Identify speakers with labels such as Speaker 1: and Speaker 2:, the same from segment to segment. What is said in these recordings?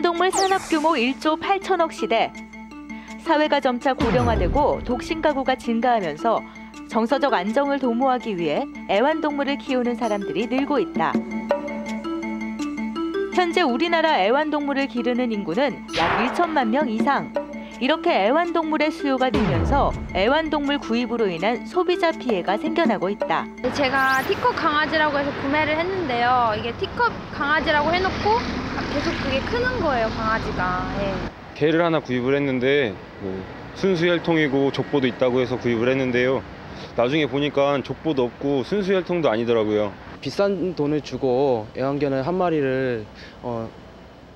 Speaker 1: 반려동물 산업 규모 1조 8천억 시대. 사회가 점차 고령화되고 독신 가구가 증가하면서 정서적 안정을 도모하기 위해 애완동물을 키우는 사람들이 늘고 있다. 현재 우리나라 애완동물을 기르는 인구는 약 1천만 명 이상. 이렇게 애완동물의 수요가 늘면서 애완동물 구입으로 인한 소비자 피해가 생겨나고 있다.
Speaker 2: 제가 티컵 강아지라고 해서 구매를 했는데요. 이게 티컵 강아지라고 해놓고 계속 그게 크는 거예요 강아지가 예.
Speaker 1: 개를 하나
Speaker 3: 구입을 했는데 뭐 순수 혈통이고 족보도 있다고 해서 구입을 했는데요 나중에 보니까 족보도 없고 순수 혈통도 아니더라고요 비싼 돈을 주고 애완견을
Speaker 1: 한 마리를 어,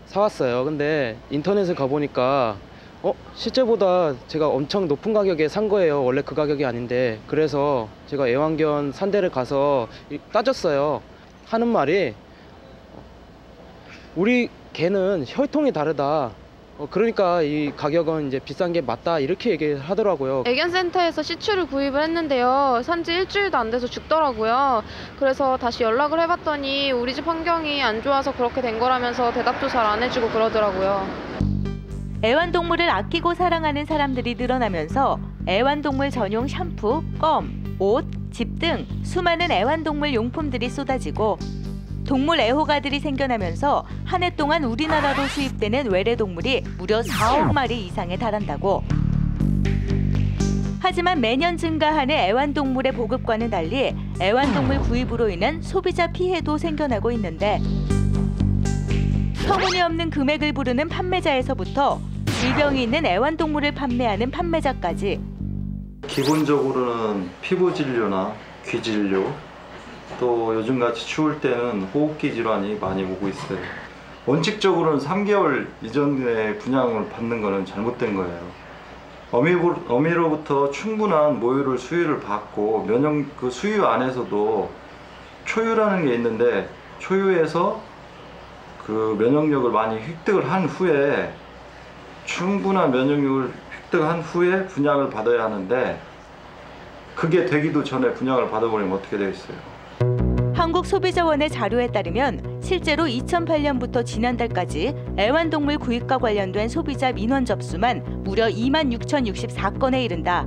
Speaker 1: 사왔어요 근데 인터넷을 가보니까 어? 실제보다 제가 엄청 높은 가격에 산 거예요 원래 그 가격이 아닌데 그래서 제가 애완견 산대를 가서 따졌어요 하는 말이 우리 개는 혈통이 다르다. 어, 그러니까 이 가격은 이제 비싼 게 맞다 이렇게 얘기하더라고요.
Speaker 2: 애견센터에서 시추를 구입을 했는데요. 산지 일주일도 안 돼서 죽더라고요. 그래서 다시 연락을 해봤더니 우리 집 환경이 안 좋아서 그렇게 된 거라면서 대답도 잘 안 해주고 그러더라고요.
Speaker 1: 애완동물을 아끼고 사랑하는 사람들이 늘어나면서 애완동물 전용 샴푸, 껌, 옷, 집 등 수많은 애완동물 용품들이 쏟아지고 동물 애호가들이 생겨나면서 한 해 동안 우리나라로 수입되는 외래동물이 무려 4억 마리 이상에 달한다고. 하지만 매년 증가하는 애완동물의 보급과는 달리 애완동물 구입으로 인한 소비자 피해도 생겨나고 있는데 터무니없는 금액을 부르는 판매자에서부터 질병이 있는 애완동물을 판매하는 판매자까지
Speaker 3: 기본적으로는 피부 진료나 귀 진료, 또 요즘같이 추울 때는 호흡기 질환이 많이 오고 있어요. 원칙적으로는 3개월 이전에 분양을 받는 것은 잘못된 거예요. 어미로부터 충분한 모유를 수유를 받고 면역 그 수유 안에서도 초유라는 게 있는데 초유에서 그 면역력을 많이 획득을 한 후에 충분한 면역력을 획득한 후에 분양을 받아야 하는데 그게 되기도 전에 분양을 받아버리면 어떻게 되겠어요?
Speaker 1: 한국소비자원의 자료에 따르면 실제로 2008년부터 지난달까지 애완동물 구입과 관련된 소비자 민원 접수만 무려 2만 6,064건에 이른다.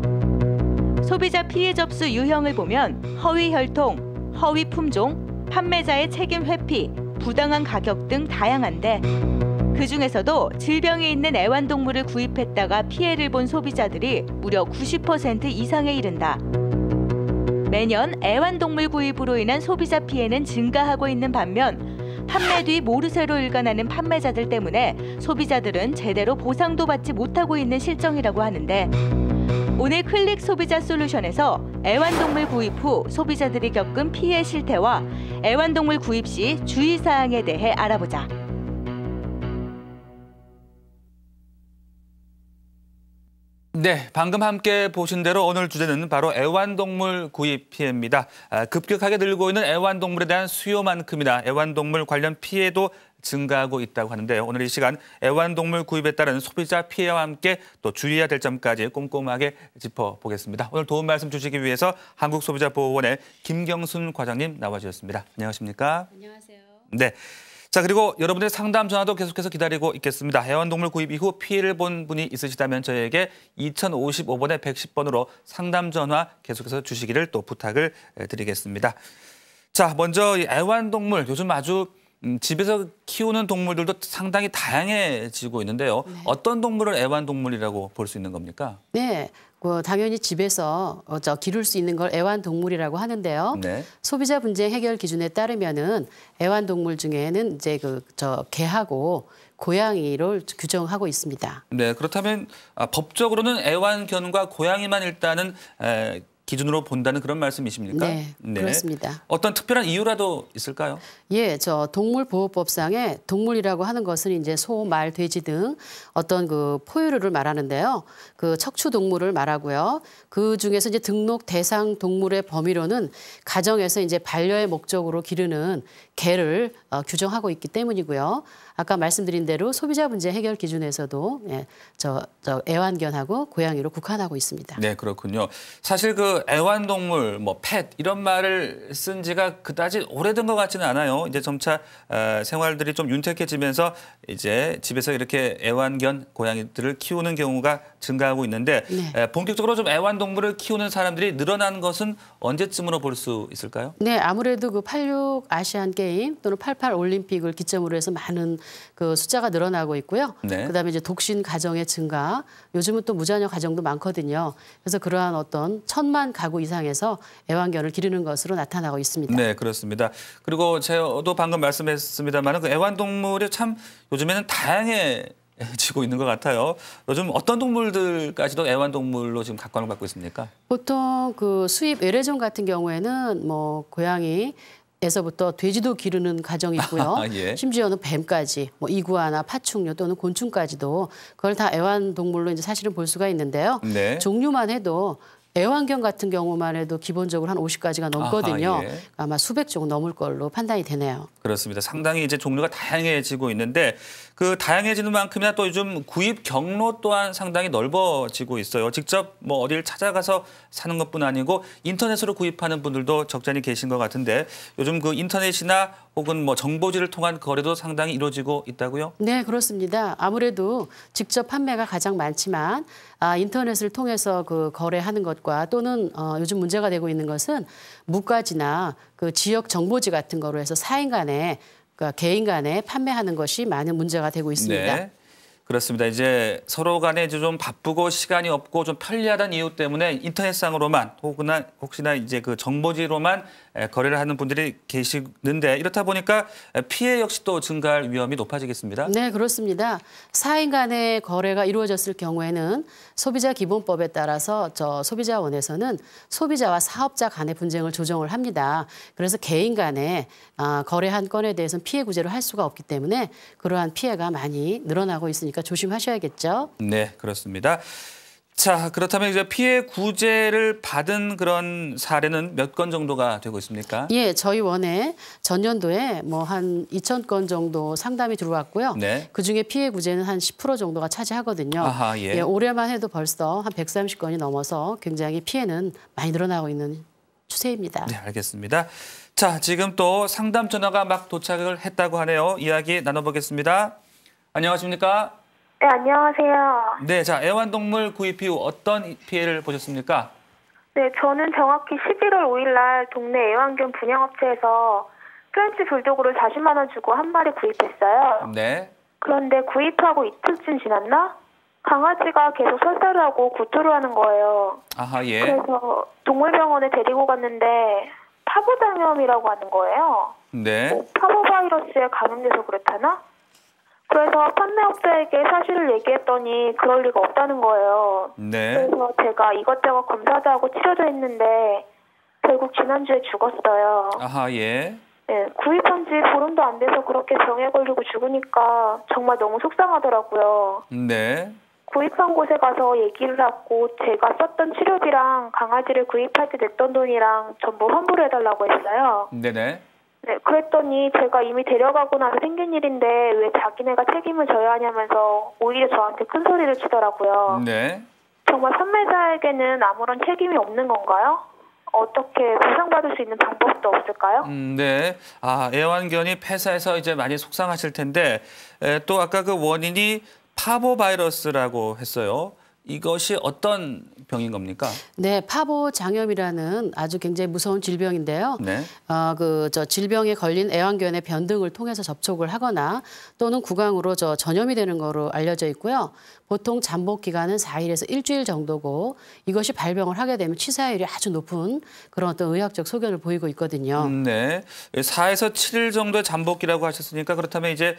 Speaker 1: 소비자 피해 접수 유형을 보면 허위 혈통, 허위 품종, 판매자의 책임 회피, 부당한 가격 등 다양한데 그중에서도 질병에 있는 애완동물을 구입했다가 피해를 본 소비자들이 무려 90% 이상에 이른다. 매년 애완동물 구입으로 인한 소비자 피해는 증가하고 있는 반면 판매 뒤 모르쇠로 일관하는 판매자들 때문에 소비자들은 제대로 보상도 받지 못하고 있는 실정이라고 하는데 오늘 클릭 소비자 솔루션에서 애완동물 구입 후 소비자들이 겪은 피해 실태와 애완동물 구입 시 주의사항에 대해 알아보자.
Speaker 3: 네, 방금 함께 보신 대로 오늘 주제는 바로 애완동물 구입 피해입니다. 아, 급격하게 늘고 있는 애완동물에 대한 수요만큼이나 애완동물 관련 피해도 증가하고 있다고 하는데요. 오늘 이 시간 애완동물 구입에 따른 소비자 피해와 함께 또 주의해야 될 점까지 꼼꼼하게 짚어보겠습니다. 오늘 도움 말씀 주시기 위해서 한국소비자보호원의 김경순 과장님 나와주셨습니다. 안녕하십니까? 안녕하세요. 네. 자 그리고 여러분의 상담 전화도 계속해서 기다리고 있겠습니다. 해완동물 구입 이후 피해를 본 분이 있으시다면 저희에게 2055번에 110번으로 상담 전화 계속해서 주시기를 또 부탁을 드리겠습니다. 자 먼저 애완동물 요즘 아주 음, 집에서 키우는 동물들도 상당히 다양해지고 있는데요. 네. 어떤 동물을 애완동물이라고 볼 수 있는 겁니까?
Speaker 4: 네, 뭐 당연히 집에서 어, 저 기를 수 있는 걸 애완동물이라고 하는데요. 네. 소비자 분쟁 해결 기준에 따르면은 애완동물 중에는 이제 그 저 개하고 고양이를 규정하고 있습니다.
Speaker 3: 네, 그렇다면 아, 법적으로는 애완견과 고양이만 일단은 에, 기준으로 본다는 그런 말씀이십니까? 네, 네, 그렇습니다. 어떤 특별한 이유라도 있을까요?
Speaker 4: 예, 저 동물보호법상에 동물이라고 하는 것은 이제 소, 말, 돼지 등 어떤 그 포유류를 말하는데요. 그 척추 동물을 말하고요. 그 중에서 이제 등록 대상 동물의 범위로는 가정에서 이제 반려의 목적으로 기르는 개를 어, 규정하고 있기 때문이고요. 아까 말씀드린 대로 소비자 문제 해결 기준에서도 예, 저, 저 애완견하고 고양이로 국한하고 있습니다.
Speaker 3: 네, 그렇군요. 사실 그 애완동물, 뭐펫 이런 말을 쓴 지가 그다지 오래된 것 같지는 않아요. 이제 점차 어, 생활들이 좀 윤택해지면서 이제 집에서 이렇게 애완견 고양이들을 키우는 경우가 증가하고 있는데 네. 본격적으로 좀 애완동물을 키우는 사람들이 늘어난 것은 언제쯤으로 볼 수 있을까요?
Speaker 4: 네, 아무래도 그 86 아시안 게임 또는 88 올림픽을 기점으로 해서 많은 그 숫자가 늘어나고 있고요. 네. 그다음에 이제 독신 가정의 증가, 요즘은 또 무자녀 가정도 많거든요. 그래서 그러한 어떤 천만 가구 이상에서 애완견을 기르는 것으로 나타나고 있습니다.
Speaker 3: 네, 그렇습니다. 그리고 제도 방금 말씀했습니다만 그 애완동물이 참 요즘에는 다양해 지고 있는 것 같아요. 요즘 어떤 동물들까지도 애완동물로 지금 각광을 받고 있습니까?
Speaker 4: 보통 그 수입 외래종 같은 경우에는 뭐 고양이, 에서부터 돼지도 기르는 가정이 있고요. 예. 심지어는 뱀까지, 뭐 이구아나, 파충류 또는 곤충까지도 그걸 다 애완동물로 이제 사실은 볼 수가 있는데요. 네. 종류만 해도 애완견 같은 경우만 해도 기본적으로 한 50가지가 넘거든요. 아하, 예. 아마 수백 종 넘을 걸로 판단이 되네요.
Speaker 3: 그렇습니다. 상당히 이제 종류가 다양해지고 있는데 그 다양해지는 만큼이나 또 요즘 구입 경로 또한 상당히 넓어지고 있어요. 직접 뭐어딜 찾아가서 사는 것뿐 아니고 인터넷으로 구입하는 분들도 적잖이 계신 것 같은데 요즘 그 인터넷이나 혹은 뭐 정보지를 통한 거래도 상당히 이루어지고 있다고요?
Speaker 4: 네, 그렇습니다. 아무래도 직접 판매가 가장 많지만 아, 인터넷을 통해서 그 거래하는 것과 또는 어, 요즘 문제가 되고 있는 것은 무가지나 그 지역 정보지 같은 거로 해서 사인 간에 그러니까 개인 간에 판매하는 것이 많은 문제가 되고 있습니다. 네.
Speaker 3: 그렇습니다. 이제 서로 간에 이제 좀 바쁘고 시간이 없고 좀 편리하다는 이유 때문에 인터넷상으로만 혹은 혹시나 이제 그 정보지로만 거래를 하는 분들이 계시는데 이렇다 보니까 피해 역시 또 증가할 위험이 높아지겠습니다.
Speaker 4: 네, 그렇습니다. 사인 간의 거래가 이루어졌을 경우에는 소비자 기본법에 따라서 저 소비자원에서는 소비자와 사업자 간의 분쟁을 조정을 합니다. 그래서 개인 간의 아, 거래 한 건에 대해서는 피해 구제를 할 수가 없기 때문에 그러한 피해가 많이 늘어나고 있으니까 있으니까 조심하셔야겠죠.
Speaker 3: 네, 그렇습니다. 자, 그렇다면 이제 피해 구제를 받은 그런 사례는 몇 건 정도가 되고 있습니까? 예,
Speaker 4: 저희 원에 전년도에 뭐 한 2천 건 정도 상담이 들어왔고요. 네. 그중에 피해 구제는 한 10% 정도가 차지하거든요. 아하, 예. 예, 올해만 해도 벌써 한 130건이 넘어서 굉장히 피해는 많이 늘어나고 있는 추세입니다.
Speaker 3: 네, 알겠습니다. 자, 지금 또 상담 전화가 막 도착을 했다고 하네요. 이야기 나눠보겠습니다. 안녕하십니까?
Speaker 2: 네, 안녕하세요.
Speaker 3: 네, 자, 애완동물 구입 이후 어떤 피해를 보셨습니까?
Speaker 2: 네, 저는 정확히 11월 5일 날 동네 애완견 분양업체에서 프렌치 불독으로 40만 원 주고 한 마리 구입했어요. 네. 그런데 구입하고 이틀쯤 지났나? 강아지가 계속 설사를 하고 구토를 하는 거예요.
Speaker 3: 아하, 예. 그래서
Speaker 2: 동물병원에 데리고 갔는데 파보장염이라고 하는 거예요. 네. 뭐 파보바이러스에 감염돼서 그렇다나? 그래서 판매업자에게 사실을 얘기했더니 그럴 리가 없다는 거예요. 네. 그래서 제가 이것저것 검사도 하고 치료도 했는데 결국 지난주에 죽었어요.
Speaker 3: 아하 예.
Speaker 2: 네, 구입한 지 보름도 안 돼서 그렇게 병에 걸리고 죽으니까 정말 너무 속상하더라고요. 네. 구입한 곳에 가서 얘기를 하고 제가 썼던 치료비랑 강아지를 구입할 때 냈던 돈이랑 전부 환불해달라고 했어요. 네네. 네, 그랬더니 제가 이미 데려가고 나서 생긴 일인데 왜 자기네가 책임을 져야 하냐면서 오히려 저한테 큰 소리를 치더라고요. 네. 정말 판매자에게는 아무런 책임이 없는 건가요? 어떻게 보상받을 수 있는 방법도
Speaker 3: 없을까요? 음, 네. 아, 애완견이 폐사해서 이제 많이 속상하실 텐데 에, 또 아까 그 원인이 파보 바이러스라고 했어요. 이것이 어떤 병인 겁니까?
Speaker 4: 네, 파보 장염이라는 아주 굉장히 무서운 질병인데요. 네. 어, 그저 질병에 걸린 애완견의 변등을 통해서 접촉을 하거나 또는 구강으로 저 전염이 되는 거로 알려져 있고요. 보통 잠복 기간은 4일에서 일주일 정도고 이것이 발병을 하게 되면 치사율이 아주 높은 그런 어떤 의학적 소견을 보이고 있거든요. 음,
Speaker 3: 네. 4에서 예, 7일 정도의 잠복기라고 하셨으니까 그렇다면 이제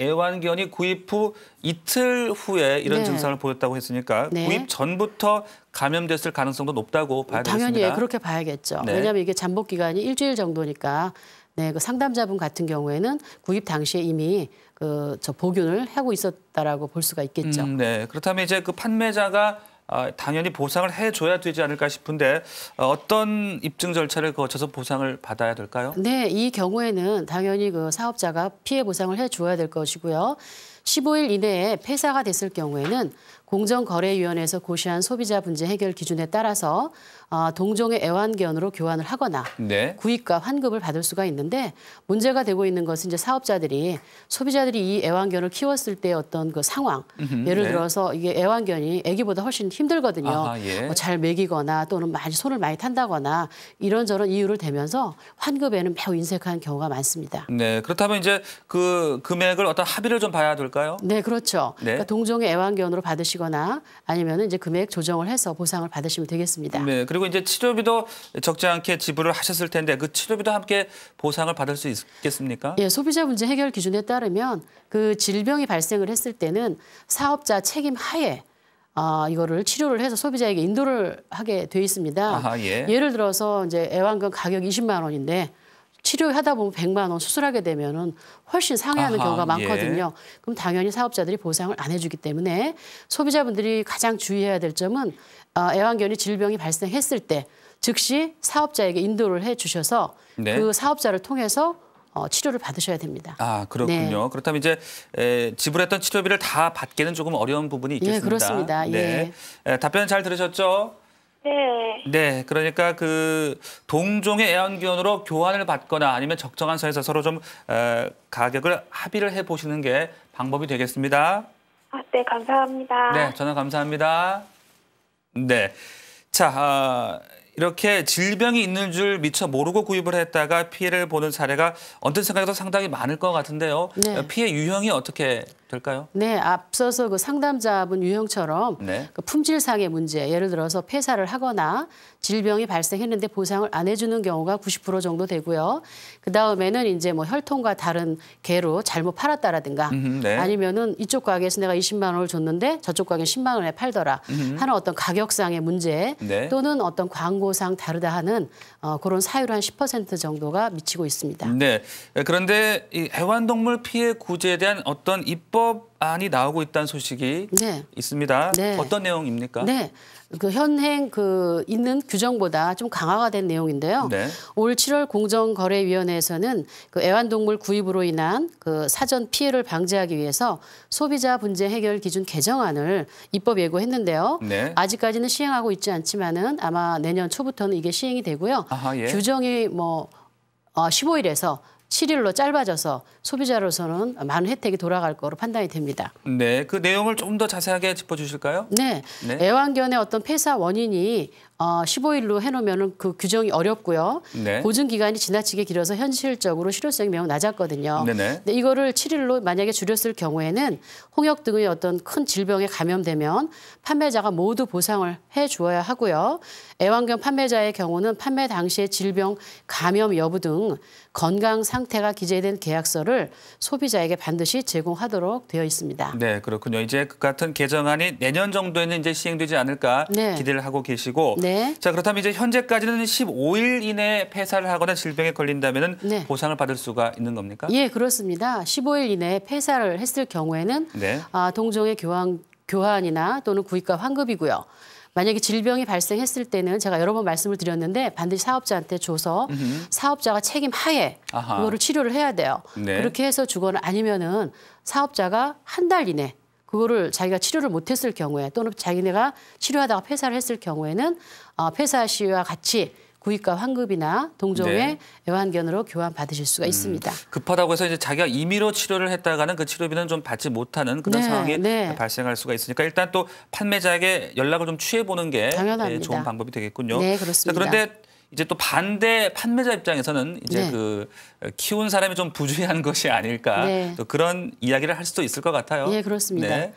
Speaker 3: 애완견이 구입 후 이틀 후에 이런 네. 증상을 보였다고 했으니까 네. 구입 전부터 감염됐을 가능성도 높다고 봐야 되겠습니다. 당연히 예, 그렇게
Speaker 4: 봐야겠죠. 네. 왜냐하면 이게 잠복 기간이 일주일 정도니까 네, 그 상담자분 같은 경우에는 구입 당시에 이미 그저 보균을 하고 있었다라고 볼 수가 있겠죠. 음,
Speaker 3: 네, 그렇다면 이제 그 판매자가 아, 당연히 보상을 해줘야 되지 않을까 싶은데 어, 어떤 입증 절차를 거쳐서 보상을 받아야 될까요?
Speaker 4: 네, 이 경우에는 당연히 그 사업자가 피해 보상을 해줘야 될 것이고요. 15일 이내에 폐사가 됐을 경우에는 공정거래위원회에서 고시한 소비자 문제 해결 기준에 따라서 어, 동종의 애완견으로 교환을 하거나 네. 구입과 환급을 받을 수가 있는데 문제가 되고 있는 것은 이제 사업자들이 소비자들이 이 애완견을 키웠을 때 어떤 그 상황 음흠, 예를 네. 들어서 이게 애완견이 아기보다 훨씬 힘들거든요. 아하, 예. 뭐잘 먹이거나 또는 많이 손을 많이 탄다거나 이런저런 이유를 대면서 환급에는 매우 인색한 경우가 많습니다.
Speaker 3: 네, 그렇다면 이제 그 금액을 어떤 합의를 좀 봐야 될까요?
Speaker 4: 네, 그렇죠. 네. 그러니까 동종의 애완견으로 받으시 받시거나 아니면 이제 금액 조정을 해서 보상을 받으시면 되겠습니다.
Speaker 3: 네, 그리고 이제 치료비도 적지 않게 지불을 하셨을 텐데 그 치료비도 함께 보상을 받을 수 있겠습니까? 예,
Speaker 4: 소비자 문제 해결 기준에 따르면 그 질병이 발생을 했을 때는 사업자 책임 하에 아, 이거를 치료를 해서 소비자에게 인도를 하게 돼 있습니다. 아하, 예. 예를 들어서 이제 애완견 가격 20만 원인데 치료하다 보면 100만 원 수술하게 되면은 훨씬 상해하는 아하, 경우가 예. 많거든요. 예. 그럼 당연히 사업자들이 보상을 안 해주기 때문에 소비자분들이 가장 주의해야 될 점은 어, 애완견이 질병이 발생했을 때 즉시 사업자에게 인도를 해 주셔서 네. 그 사업자를 통해서 어, 치료를 받으셔야 됩니다.
Speaker 3: 아 그렇군요. 네. 그렇다면 이제 에, 지불했던 치료비를 다 받기는 조금 어려운 부분이 예, 있겠습니다. 예, 그렇습니다. 네. 예. 답변 잘 들으셨죠? 네. 네, 그러니까 그 동종의 애완견으로 교환을 받거나 아니면 적정한 선에서 서로 좀 어, 가격을 합의를 해 보시는 게 방법이 되겠습니다.
Speaker 2: 아, 네, 감사합니다. 네,
Speaker 3: 전화 감사합니다. 네, 자. 어, 이렇게 질병이 있는 줄 미처 모르고 구입을 했다가 피해를 보는 사례가 언뜻 생각해도 상당히 많을 것 같은데요. 네. 피해 유형이 어떻게 될까요?
Speaker 4: 네, 앞서서 그 상담자분 유형처럼 네. 그 품질상의 문제, 예를 들어서 폐사를 하거나 질병이 발생했는데 보상을 안 해주는 경우가 90% 정도 되고요. 그 다음에는 이제 뭐 혈통과 다른 개로 잘못 팔았다라든가 네. 아니면은 이쪽 가게에서 내가 20만 원을 줬는데 저쪽 가게 10만 원에 팔더라 음흠. 하는 어떤 가격상의 문제 네. 또는 어떤 광고 권고사 다르다 하는 어, 그런 사유로 한 10% 정도가 미치고 있습니다.
Speaker 3: 네. 그런데 이 애완동물 피해 구제에 대한 어떤 입법 안이 나오고 있다는 소식이 네. 있습니다. 네. 어떤 내용입니까? 네.
Speaker 4: 그 현행 그 있는 규정보다 좀 강화가 된 내용인데요. 네. 올 7월 공정거래위원회에서는 그 애완동물 구입으로 인한 그 사전 피해를 방지하기 위해서 소비자 분쟁 해결 기준 개정안을 입법 예고했는데요. 네. 아직까지는 시행하고 있지 않지만은 아마 내년 초부터는 이게 시행이 되고요. 아하, 예. 규정이 뭐 15일에서 어, 7일로 짧아져서 소비자로서는 많은 혜택이 돌아갈 거로 판단이 됩니다.
Speaker 3: 네, 그 내용을 좀 더 자세하게 짚어주실까요? 네, 네.
Speaker 4: 애완견의 어떤 폐사 원인이 어, 15일로 해놓으면 그 규정이 어렵고요. 네. 보증 기간이 지나치게 길어서 현실적으로 실효성이 매우 낮았거든요. 네네. 근데 이거를 7일로 만약에 줄였을 경우에는 홍역 등의 어떤 큰 질병에 감염되면 판매자가 모두 보상을 해 주어야 하고요. 애완견 판매자의 경우는 판매 당시의 질병 감염 여부 등 건강 상태가 기재된 계약서를 소비자에게 반드시 제공하도록 되어 있습니다.
Speaker 3: 네, 그렇군요. 이제 그 같은 개정안이 내년 정도에는 이제 시행되지 않을까 네. 기대를 하고 계시고 네. 네. 자 그렇다면 이제 현재까지는 15일 이내 에 폐사를 하거나 질병에 걸린다면 네. 보상을 받을 수가 있는 겁니까? 예,
Speaker 4: 그렇습니다. 15일 이내 폐사를 했을 경우에는 네. 아, 동종의 교환, 교환이나 또는 구입과 환급이고요. 만약에 질병이 발생했을 때는 제가 여러 번 말씀을 드렸는데 반드시 사업자한테 줘서 으흠. 사업자가 책임 하에 아하. 그거를 치료를 해야 돼요. 네. 그렇게 해서 주거나 아니면은 사업자가 한 달 이내 그거를 자기가 치료를 못했을 경우에 또는 자기네가 치료하다가 폐사를 했을 경우에는 어, 폐사 시와 같이 구입과 환급이나 동종의 네. 애완견으로 교환 받으실 수가 음, 있습니다.
Speaker 3: 급하다고 해서 이제 자기가 임의로 치료를 했다가는 그 치료비는 좀 받지 못하는 그런 네, 상황이 네. 발생할 수가 있으니까 일단 또 판매자에게 연락을 좀 취해 보는 게 당연합니다. 예, 좋은 방법이 되겠군요. 네, 그렇습니다. 자, 그런데 이제 또 반대 판매자 입장에서는 이제 네. 그 키운 사람이 좀 부주의한 것이 아닐까 네. 또 그런 이야기를 할 수도 있을 것 같아요. 예, 그렇습니다. 네.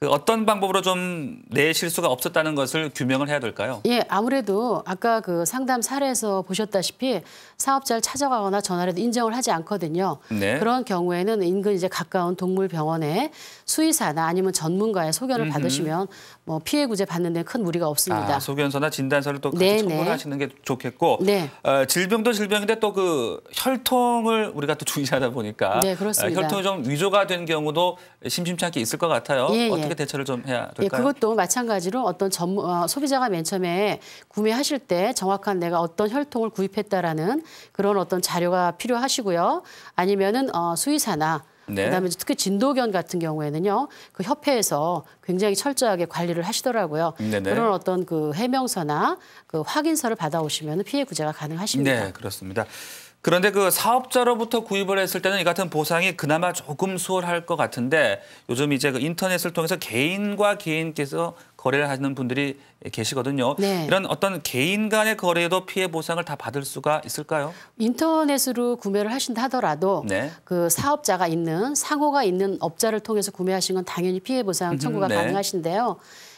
Speaker 3: 그 어떤 방법으로 좀 내 실수가 없었다는 것을 규명을 해야 될까요?
Speaker 4: 예, 아무래도 아까 그 상담 사례에서 보셨다시피 사업자를 찾아가거나 전화를 해도 인정을 하지 않거든요. 네. 그런 경우에는 인근 이제 가까운 동물병원에 수의사나 아니면 전문가의 소견을 음흠. 받으시면 뭐 피해 구제 받는 데 큰 무리가 없습니다. 아,
Speaker 3: 소견서나 진단서를 또 같이 네네. 첨부하시는 네. 게 좋겠고 네. 어, 질병도 질병인데 또 그 혈통을 우리가 또 주의하다 보니까 네, 그렇습니다. 어, 혈통이 좀 위조가 된 경우도 심심찮게 있을 것 같아요. 예, 예. 어떻게 대처를 좀 해야 예, 될까요? 예, 그것도
Speaker 4: 마찬가지로 어떤 전문 어, 소비자가 맨 처음에 구매하실 때 정확한 내가 어떤 혈통을 구입했다라는 그런 어떤 자료가 필요하시고요. 아니면은 어, 수의사나 네. 그다음에 특히 진도견 같은 경우에는요 그 협회에서 굉장히 철저하게 관리를 하시더라고요 네네. 그런 어떤 그 해명서나 그 확인서를 받아오시면 피해 구제가 가능하십니다. 네
Speaker 3: 그렇습니다. 그런데 그 사업자로부터 구입을 했을 때는 이 같은 보상이 그나마 조금 수월할 것 같은데 요즘 이제 그 인터넷을 통해서 개인과 개인께서 거래를 하시는 분들이 계시거든요. 네. 이런 어떤 개인 간의 거래에도 피해 보상을 다 받을 수가 있을까요?
Speaker 4: 인터넷으로 구매를 하신다 하더라도 네. 그 사업자가 있는 상호가 있는 업자를 통해서 구매하신 건 당연히 피해 보상 음, 청구가 네. 가능하신데요.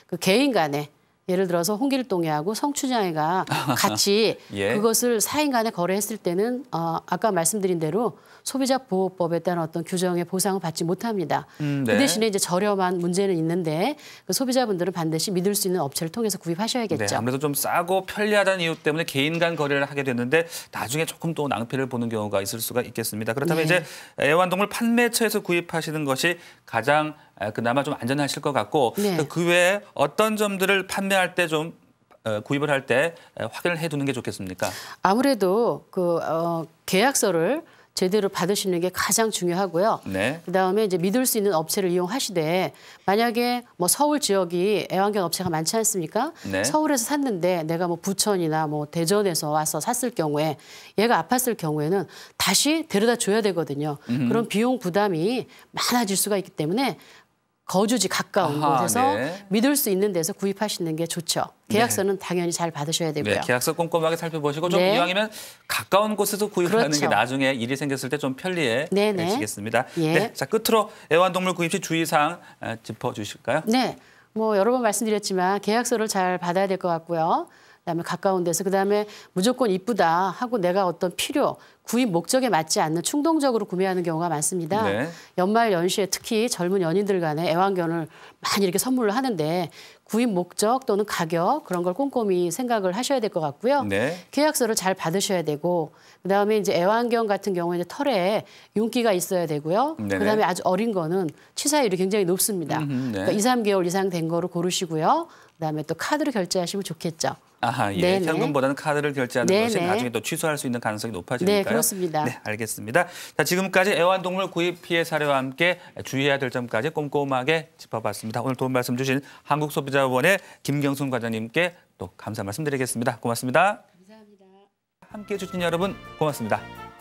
Speaker 4: 그 개인 간에 예를 들어서 홍길동이하고 성추장이가 같이 예. 그것을 사인간에 거래했을 때는 어, 아까 말씀드린 대로 소비자 보호법에 따른 어떤 규정의 보상을 받지 못합니다.
Speaker 3: 음, 네. 그 대신에
Speaker 4: 이제 저렴한 문제는 있는데 그 소비자분들은 반드시 믿을 수 있는 업체를 통해서 구입하셔야겠죠. 네,
Speaker 3: 아무래도 좀 싸고 편리하다는 이유 때문에 개인 간 거래를 하게 됐는데 나중에 조금 또 낭패를 보는 경우가 있을 수가 있겠습니다. 그렇다면 네. 이제 애완동물 판매처에서 구입하시는 것이 가장 그나마 좀 안전하실 것 같고 네. 그 외에 어떤 점들을 판매할 때좀 어, 구입을 할 때 확인을 해두는 게 좋겠습니까?
Speaker 4: 아무래도 그 어, 계약서를 제대로 받으시는 게 가장 중요하고요. 네. 그다음에 이제 믿을 수 있는 업체를 이용하시되 만약에 뭐 서울 지역이 애완견 업체가 많지 않습니까? 네. 서울에서 샀는데 내가 뭐 부천이나 뭐 대전에서 와서 샀을 경우에 얘가 아팠을 경우에는 다시 데려다 줘야 되거든요. 음흠. 그런 비용 부담이 많아질 수가 있기 때문에 거주지 가까운 아하, 곳에서 네. 믿을 수 있는 데서 구입하시는 게 좋죠. 계약서는 네. 당연히 잘 받으셔야 네, 되고요. 네,
Speaker 3: 계약서 꼼꼼하게 살펴보시고 좀 네. 이왕이면 가까운 곳에서 구입하는 그렇죠. 게 나중에 일이 생겼을 때 좀 편리해지겠습니다. 네, 예. 네, 자 끝으로 애완동물 구입 시 주의사항 아, 짚어주실까요? 네,
Speaker 4: 뭐 여러 번 말씀드렸지만 계약서를 잘 받아야 될 것 같고요. 그다음에 가까운 데서 그다음에 무조건 이쁘다 하고 내가 어떤 필요 구입 목적에 맞지 않는 충동적으로 구매하는 경우가 많습니다. 네. 연말 연시에 특히 젊은 연인들 간에 애완견을 많이 이렇게 선물을 하는데 구입 목적 또는 가격 그런 걸 꼼꼼히 생각을 하셔야 될 것 같고요. 네. 계약서를 잘 받으셔야 되고 그다음에 이제 애완견 같은 경우에 이제 털에 윤기가 있어야 되고요. 네 그다음에 아주 어린 거는 치사율이 굉장히 높습니다. 네. 그러니까 2, 3개월 이상 된거를 고르시고요. 그다음에 또 카드로 결제하시면 좋겠죠.
Speaker 3: 아하, 예. 네네. 현금보다는 카드를 결제하는 네네. 것이 나중에 또 취소할 수 있는 가능성이 높아지니까요. 네, 그렇습니다. 네, 알겠습니다. 자, 지금까지 애완동물 구입 피해 사례와 함께 주의해야 될 점까지 꼼꼼하게 짚어봤습니다. 오늘 도움 말씀 주신 한국소비자원의 김경순 과장님께 또 감사 말씀드리겠습니다. 고맙습니다. 감사합니다. 함께해 주신 여러분 고맙습니다.